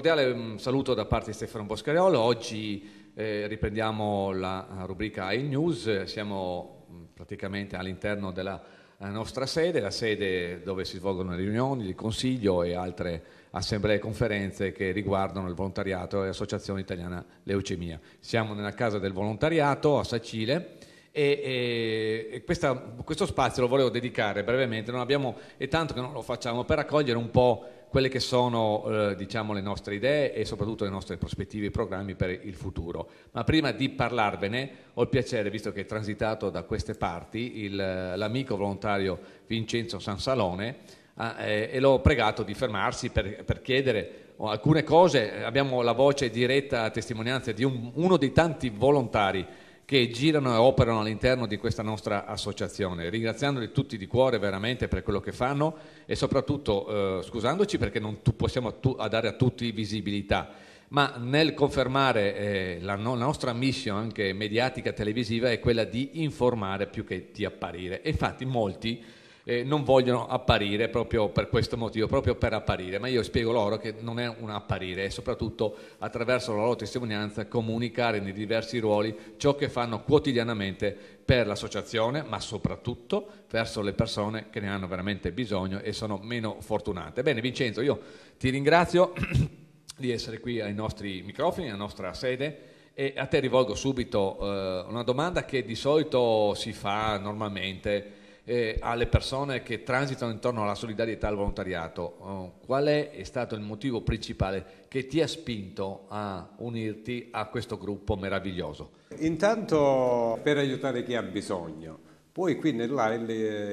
cordiale mm, saluto da parte di Stefano Boscariolo. Oggi eh, riprendiamo la rubrica e-news, siamo mm, praticamente all'interno della eh, nostra sede, la sede dove si svolgono le riunioni di consiglio e altre assemblee e conferenze che riguardano il volontariato e l'Associazione Italiana Leucemia. Siamo nella casa del volontariato a Sacile. E, e, e questa, questo spazio lo volevo dedicare brevemente, non abbiamo, è tanto che non lo facciamo, per raccogliere un po' quelle che sono eh, diciamo, le nostre idee e soprattutto le nostre prospettive e programmi per il futuro. Ma prima di parlarvene ho il piacere, visto che è transitato da queste parti, il, eh, l'amico volontario Vincenzo Sansalone ah, eh, e l'ho pregato di fermarsi per, per, chiedere oh, alcune cose. Abbiamo la voce diretta a testimonianza di un, uno dei tanti volontari che girano e operano all'interno di questa nostra associazione, ringraziandoli tutti di cuore veramente per quello che fanno e soprattutto eh, scusandoci perché non tu, possiamo tu, a dare a tutti visibilità. Ma nel confermare eh, la, no, la, nostra mission anche mediatica televisiva è quella di informare più che di apparire. E infatti molti eh, non vogliono apparire proprio per questo motivo, proprio per apparire, ma io spiego loro che non è un apparire e soprattutto attraverso la loro testimonianza comunicare nei diversi ruoli ciò che fanno quotidianamente per l'associazione, ma soprattutto verso le persone che ne hanno veramente bisogno e sono meno fortunate. Bene Vincenzo, io ti ringrazio di essere qui ai nostri microfoni, alla nostra sede. E a te rivolgo subito eh, una domanda che di solito si fa normalmente eh, alle persone che transitano intorno alla solidarietà e al volontariato, eh, qual è, è stato il motivo principale che ti ha spinto a unirti a questo gruppo meraviglioso? Intanto per aiutare chi ha bisogno. Poi qui nell'AIL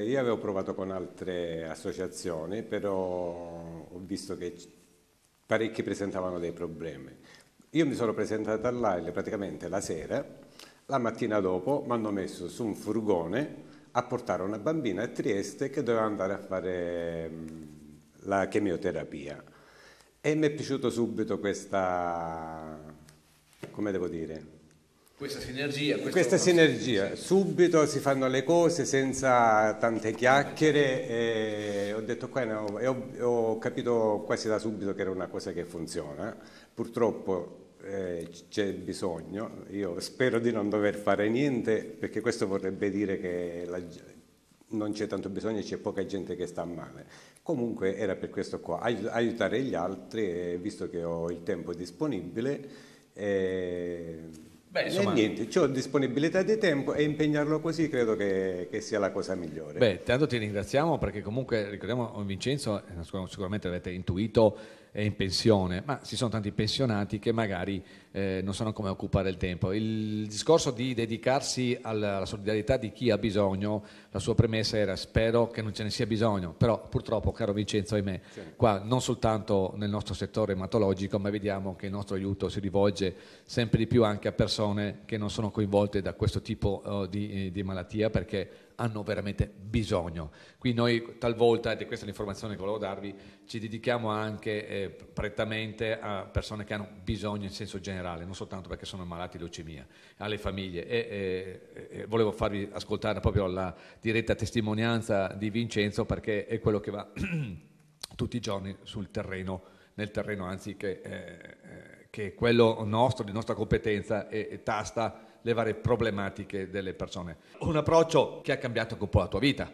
io avevo provato con altre associazioni, però ho visto che parecchi presentavano dei problemi. Io mi sono presentato all'AIL praticamente la sera, la mattina dopo mi hanno messo su un furgone a portare una bambina a Trieste che doveva andare a fare mm, la chemioterapia. E mi è piaciuto subito questa, come devo dire? Questa sinergia. Questa sinergia. Subito si fanno le cose senza tante chiacchiere e ho detto qua no, e ho, ho capito quasi da subito che era una cosa che funziona. Purtroppo eh, c'è bisogno. Io spero di non dover fare niente perché questo vorrebbe dire che la, non c'è tanto bisogno e c'è poca gente che sta male. Comunque era per questo qua, aiutare gli altri, eh, visto che ho il tempo disponibile. Eh, Beh, insomma... E niente, ho disponibilità di tempo e impegnarlo così credo che, che, sia la cosa migliore. Beh, tanto ti ringraziamo perché comunque ricordiamo Vincenzo, eh, sicuramente avete intuito è in pensione, ma ci sono tanti pensionati che magari eh, non sanno come occupare il tempo. Il discorso di dedicarsi alla solidarietà di chi ha bisogno, la sua premessa era spero che non ce ne sia bisogno, però purtroppo, caro Vincenzo, ahimè, sì. qua non soltanto nel nostro settore ematologico, ma vediamo che il nostro aiuto si rivolge sempre di più anche a persone che non sono coinvolte da questo tipo oh, di, eh, di malattia perché hanno veramente bisogno. Qui noi talvolta, ed è questa l'informazione che volevo darvi, ci dedichiamo anche eh, prettamente a persone che hanno bisogno in senso generale, non soltanto perché sono malati di leucemia, alle famiglie. E, e, eh, e eh, volevo farvi ascoltare proprio la diretta testimonianza di Vincenzo perché è quello che va tutti i giorni sul terreno, nel terreno anzi che, eh, eh, che è quello nostro, di nostra competenza e, e tasta le varie problematiche delle persone. Un approccio che ha cambiato anche un po' la tua vita.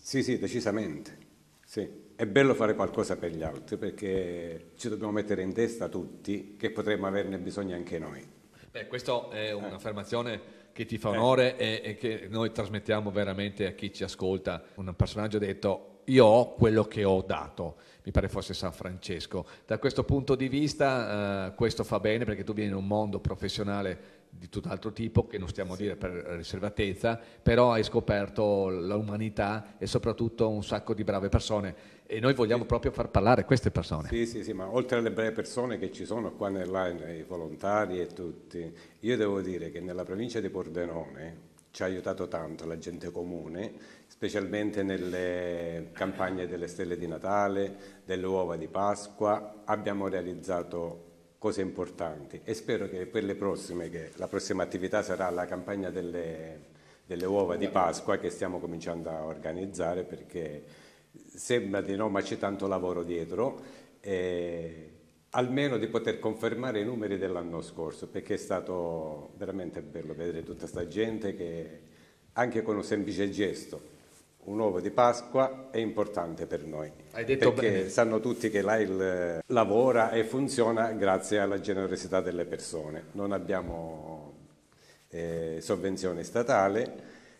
Sì, sì, decisamente. Sì. È bello fare qualcosa per gli altri perché ci dobbiamo mettere in testa tutti che potremmo averne bisogno anche noi. Beh, questa è eh. un'affermazione che ti fa eh. onore eh. e, e, che noi trasmettiamo veramente a chi ci ascolta. Un personaggio ha detto io ho quello che ho dato, mi pare fosse San Francesco. Da questo punto di vista eh, questo fa bene perché tu vieni in un mondo professionale di tutt'altro tipo che non stiamo a dire per riservatezza, però hai scoperto l'umanità e soprattutto un sacco di brave persone e noi vogliamo sì. proprio far parlare queste persone. Sì, sì, sì, ma oltre alle brave persone che ci sono qua nell'line, i volontari e tutti, io devo dire che nella provincia di Pordenone ci ha aiutato tanto la gente comune, specialmente nelle campagne delle stelle di Natale, delle uova di Pasqua, abbiamo realizzato cose importanti e spero che per le prossime, che la prossima attività sarà la campagna delle, delle uova di Pasqua che stiamo cominciando a organizzare perché sembra di no ma c'è tanto lavoro dietro e almeno di poter confermare i numeri dell'anno scorso perché è stato veramente bello vedere tutta questa gente che anche con un semplice gesto un uovo di Pasqua è importante per noi. Hai detto perché bene. sanno tutti che l'AIL eh, lavora e funziona grazie alla generosità delle persone. Non abbiamo eh, sovvenzione statale,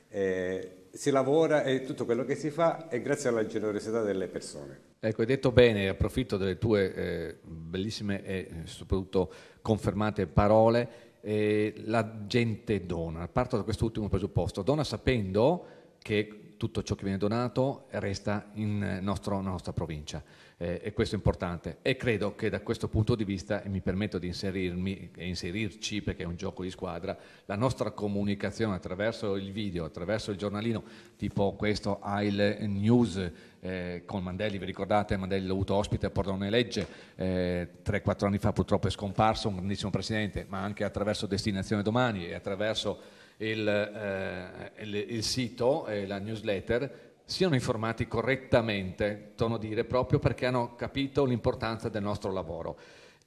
eh, si lavora e tutto quello che si fa è grazie alla generosità delle persone. Ecco, hai detto bene, approfitto delle tue eh, bellissime e eh, soprattutto confermate parole. Eh, la gente dona, parto da quest'ultimo presupposto, dona sapendo che tutto ciò che viene donato resta in eh, nostro, nostra provincia eh, e questo è importante e credo che da questo punto di vista, e mi permetto di inserirmi e inserirci perché è un gioco di squadra, la nostra comunicazione attraverso il video, attraverso il giornalino, tipo questo AIL News eh, con Mandelli, vi ricordate, Mandelli l'ho avuto ospite a Portone Legge, eh, 3-4 anni fa purtroppo è scomparso, un grandissimo presidente, ma anche attraverso Destinazione Domani e attraverso il, eh, il, il sito e la newsletter siano informati correttamente, torno a dire, proprio perché hanno capito l'importanza del nostro lavoro.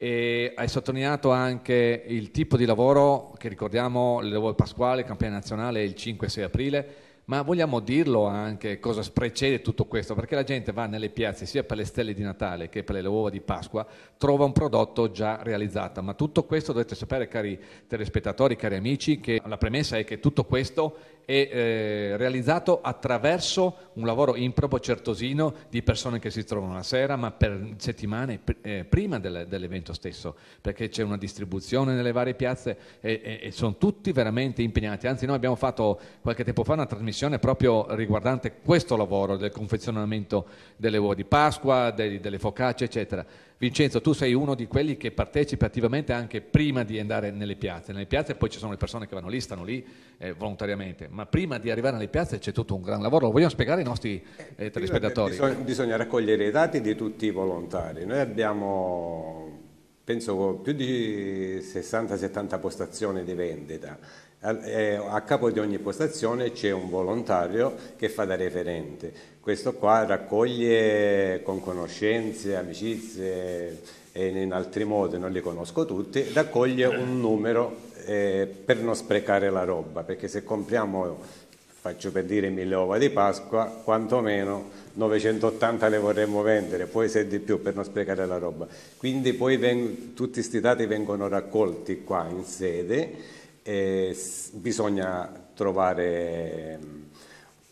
E hai sottolineato anche il tipo di lavoro che ricordiamo, il lavoro pasquale, campagna nazionale il 5-6 aprile, ma vogliamo dirlo anche cosa precede tutto questo? Perché la gente va nelle piazze sia per le stelle di Natale che per le uova di Pasqua, trova un prodotto già realizzato. Ma tutto questo dovete sapere, cari telespettatori, cari amici, che la premessa è che tutto questo è eh, realizzato attraverso un lavoro improbo certosino di persone che si trovano la sera, ma per settimane pr- eh, prima del, dell'evento stesso, perché c'è una distribuzione nelle varie piazze e, e, e sono tutti veramente impegnati. Anzi, noi abbiamo fatto qualche tempo fa una trasmissione commissione proprio riguardante questo lavoro del confezionamento delle uova di Pasqua, dei, delle focacce, eccetera. Vincenzo, tu sei uno di quelli che partecipa attivamente anche prima di andare nelle piazze. Nelle piazze poi ci sono le persone che vanno lì, stanno lì eh, volontariamente, ma prima di arrivare nelle piazze c'è tutto un gran lavoro. Lo vogliamo spiegare ai nostri eh, telespettatori? Bisogna, bisogna raccogliere i dati di tutti i volontari. Noi abbiamo penso più di 60-70 postazioni di vendita eh, a capo di ogni postazione c'è un volontario che fa da referente. Questo qua raccoglie con conoscenze, amicizie eh, e in altri modi, non li conosco tutti, raccoglie un numero eh, per non sprecare la roba, perché se compriamo, faccio per dire, mille uova di Pasqua, quantomeno 980 le vorremmo vendere, poi se di più per non sprecare la roba. Quindi poi tutti questi dati vengono raccolti qua in sede e bisogna trovare mm,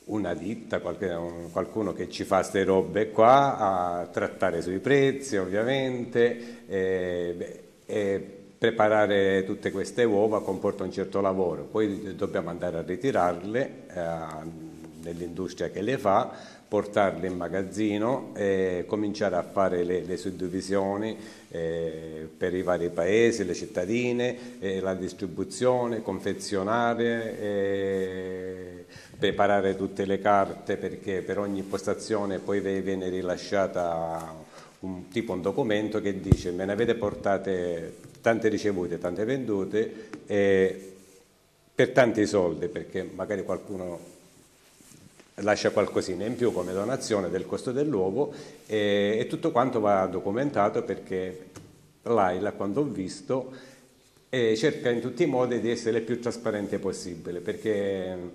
una ditta, qualcuno che ci fa queste robe qua, a trattare sui prezzi ovviamente e, e, preparare tutte queste uova comporta un certo lavoro, poi eh, dobbiamo andare a ritirarle eh, nell'industria che le fa portarle in magazzino e cominciare a fare le, le suddivisioni eh, per i vari paesi, le cittadine, eh, la distribuzione, confezionare, eh, preparare tutte le carte perché per ogni postazione poi viene rilasciata un, tipo un documento che dice me ne avete portate tante ricevute, tante vendute per tanti soldi perché magari qualcuno lascia qualcosina in più come donazione del costo dell'uovo e, e tutto quanto va documentato perché Laila quando ho visto eh, cerca in tutti i modi di essere il più trasparente possibile perché mm,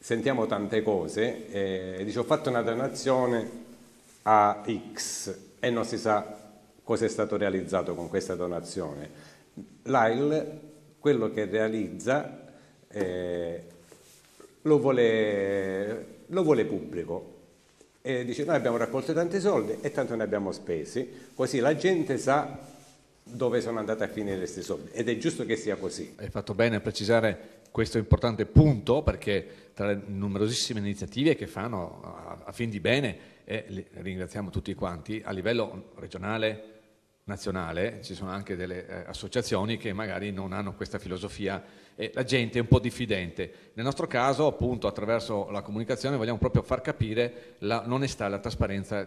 sentiamo tante cose e eh, dice ho fatto una donazione a X e non si sa cosa è stato realizzato con questa donazione. L'AIL quello che realizza eh, lo vuole lo vuole pubblico. E dice noi abbiamo raccolto tanti soldi e tanto ne abbiamo spesi, così la gente sa dove sono andate a finire questi soldi ed è giusto che sia così. Hai fatto bene a precisare questo importante punto perché tra le numerosissime iniziative che fanno a, a fin di bene, e ringraziamo tutti quanti, a livello regionale, nazionale ci sono anche delle eh, associazioni che magari non hanno questa filosofia e la gente è un po' diffidente. Nel nostro caso, appunto, attraverso la comunicazione vogliamo proprio far capire l'onestà e la trasparenza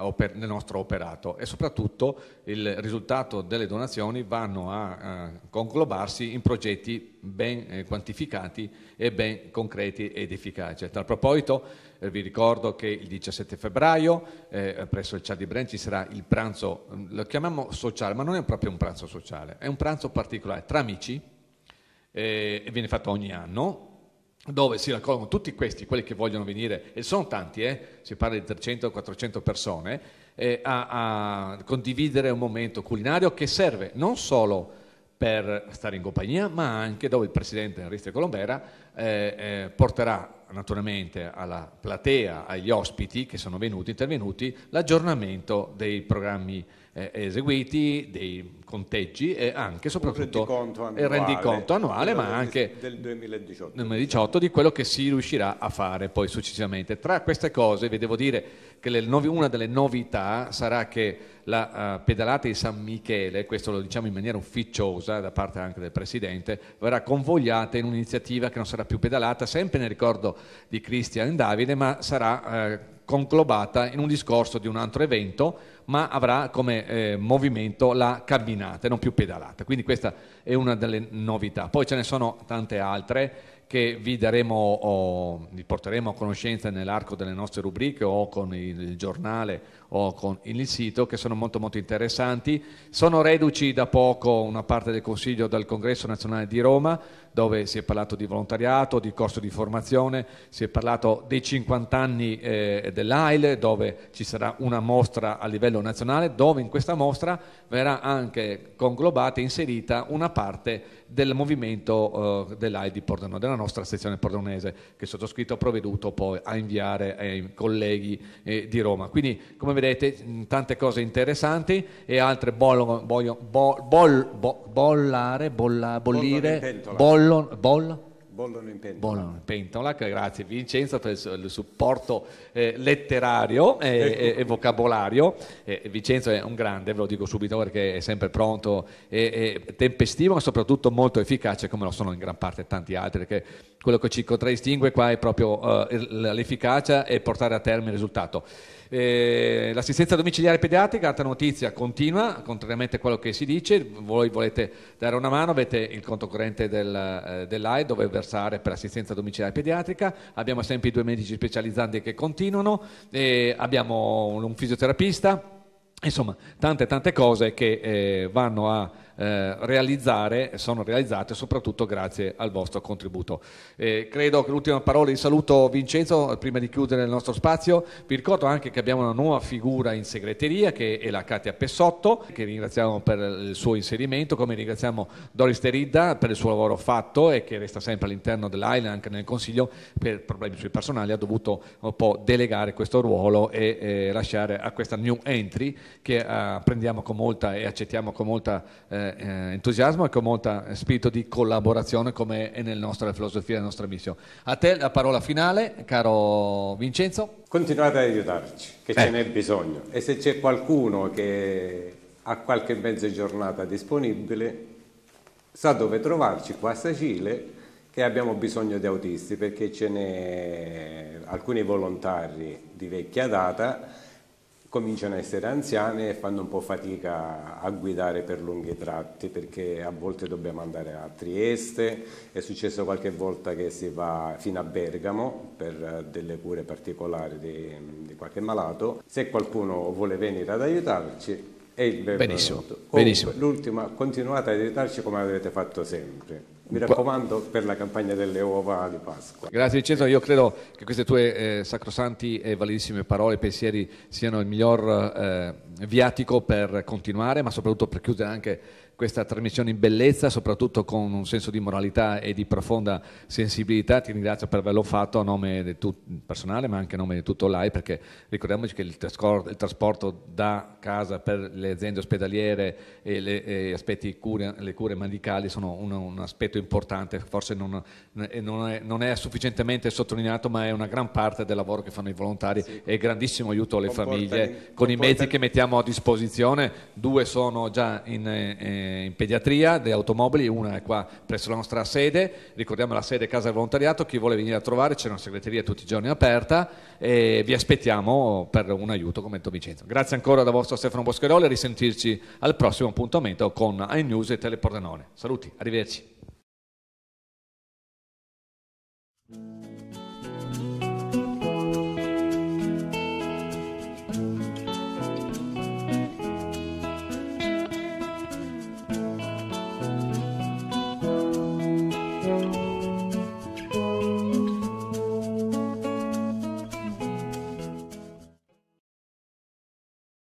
oper- del nostro operato e soprattutto il risultato delle donazioni vanno a eh, conglobarsi in progetti ben eh, quantificati e ben concreti ed efficaci. A tal proposito eh, vi ricordo che il 17 febbraio eh, presso il Charlie Brand ci sarà il pranzo, mm, lo chiamiamo sociale, ma non è proprio un pranzo sociale, è un pranzo particolare tra amici eh, e viene fatto ogni anno dove si raccolgono tutti questi, quelli che vogliono venire, e sono tanti, eh, si parla di 300-400 persone, eh, a, a condividere un momento culinario che serve non solo a per stare in compagnia, ma anche dove il presidente Enrico Colombera eh, eh, porterà naturalmente alla platea, agli ospiti che sono venuti, intervenuti, l'aggiornamento dei programmi eh, eseguiti, dei conteggi e anche e soprattutto annuale, il rendiconto annuale, ma anche del 2018, 2018 di quello che si riuscirà a fare poi successivamente. Tra queste cose, vi devo dire, le, una delle novità sarà che la uh, pedalata di San Michele, questo lo diciamo in maniera ufficiosa da parte anche del Presidente, verrà convogliata in un'iniziativa che non sarà più pedalata, sempre nel ricordo di Cristian e Davide, ma sarà... Uh, eh, conclobata in un discorso di un altro evento, ma avrà come eh, movimento la camminata, non più pedalata. Quindi questa è una delle novità. Poi ce ne sono tante altre che vi, daremo, o, vi porteremo a conoscenza nell'arco delle nostre rubriche o con il giornale o con il sito che sono molto molto interessanti. Sono reduci da poco una parte del Consiglio dal Congresso Nazionale di Roma dove si è parlato di volontariato, di corso di formazione, si è parlato dei 50 anni eh, dell'AIL, dove ci sarà una mostra a livello nazionale, dove in questa mostra verrà anche conglobata e inserita una parte del movimento eh, dell'AIL di Pordenone, della nostra sezione pordenonese, che sottoscritto ha provveduto poi a inviare ai colleghi eh, di Roma. Quindi, come vedete, tante cose interessanti e altre bollo, bollo, bo, bol, bo, bollare, bollire, bollare bollo, bollo? Bollono in pentola. Bollono in pentola, grazie Vincenzo per il supporto eh, letterario eh, ecco. e, ecco. e vocabolario. Eh, Vincenzo è un grande, ve lo dico subito perché è sempre pronto e, e, tempestivo, ma soprattutto molto efficace come lo sono in gran parte tanti altri, perché quello che ci contraddistingue qua è proprio eh, l'efficacia e portare a termine il risultato. Eh, l'assistenza domiciliare pediatrica, altra notizia, continua, contrariamente a quello che si dice, voi volete dare una mano, avete il conto corrente del, eh, dell'AI dove versare per l'assistenza domiciliare pediatrica, abbiamo sempre i due medici specializzanti che continuano, eh, abbiamo un, un, fisioterapista, insomma tante tante cose che eh, vanno a eh, realizzare e sono realizzate soprattutto grazie al vostro contributo. credo che l'ultima parola di saluto Vincenzo, prima di chiudere il nostro spazio, vi ricordo anche che abbiamo una nuova figura in segreteria che è la Katia Pessotto, che ringraziamo per il suo inserimento, come ringraziamo Doris Teridda per il suo lavoro fatto e che resta sempre all'interno dell'AIL anche nel Consiglio per problemi sui personali ha dovuto un po' delegare questo ruolo e eh, lasciare a questa new entry che eh, prendiamo con molta e accettiamo con molta eh, eh, entusiasmo e con molto spirito di collaborazione come è nella nostra filosofia, nella nostra missione. A te la parola finale, caro Vincenzo. Continuate ad aiutarci, che eh. ce n'è bisogno. E se c'è qualcuno che ha qualche mezza giornata disponibile, sa dove trovarci, qua a Sacile, che abbiamo bisogno di autisti perché ce n'è alcuni volontari di vecchia data cominciano a essere anziane e fanno un po' fatica a guidare per lunghi tratti perché a volte dobbiamo andare a Trieste, è successo qualche volta che si va fino a Bergamo per delle cure particolari di, di qualche malato. Se qualcuno vuole venire ad aiutarci è il benvenuto. Benissimo, benissimo. L'ultima, continuate ad aiutarci come avete fatto sempre. Mi raccomando per la campagna delle uova di Pasqua. Grazie Vincenzo, io credo che queste tue eh, sacrosanti e validissime parole e pensieri siano il miglior eh, viatico per continuare, ma soprattutto per chiudere anche questa trasmissione in bellezza, soprattutto con un senso di moralità e di profonda sensibilità. Ti ringrazio per averlo fatto a nome del tuo personale, ma anche a nome di tutto l'AI, perché ricordiamoci che il, trasporto da casa per le aziende ospedaliere e, le, e aspetti cure, le cure medicali sono un, un aspetto importante, forse non, non, è, non, è, sufficientemente sottolineato, ma è una gran parte del lavoro che fanno i volontari sì. e grandissimo aiuto alle famiglie con i mezzi che mettiamo a disposizione. Due sono già in... Eh, in pediatria, delle automobili, una è qua presso la nostra sede, ricordiamo la sede Casa del Volontariato, chi vuole venire a trovare c'è una segreteria tutti i giorni aperta e vi aspettiamo per un aiuto come Don Vincenzo. Grazie ancora da vostro Stefano Boscheroli, risentirci al prossimo appuntamento con iNews e Teleportanone. Saluti, arrivederci.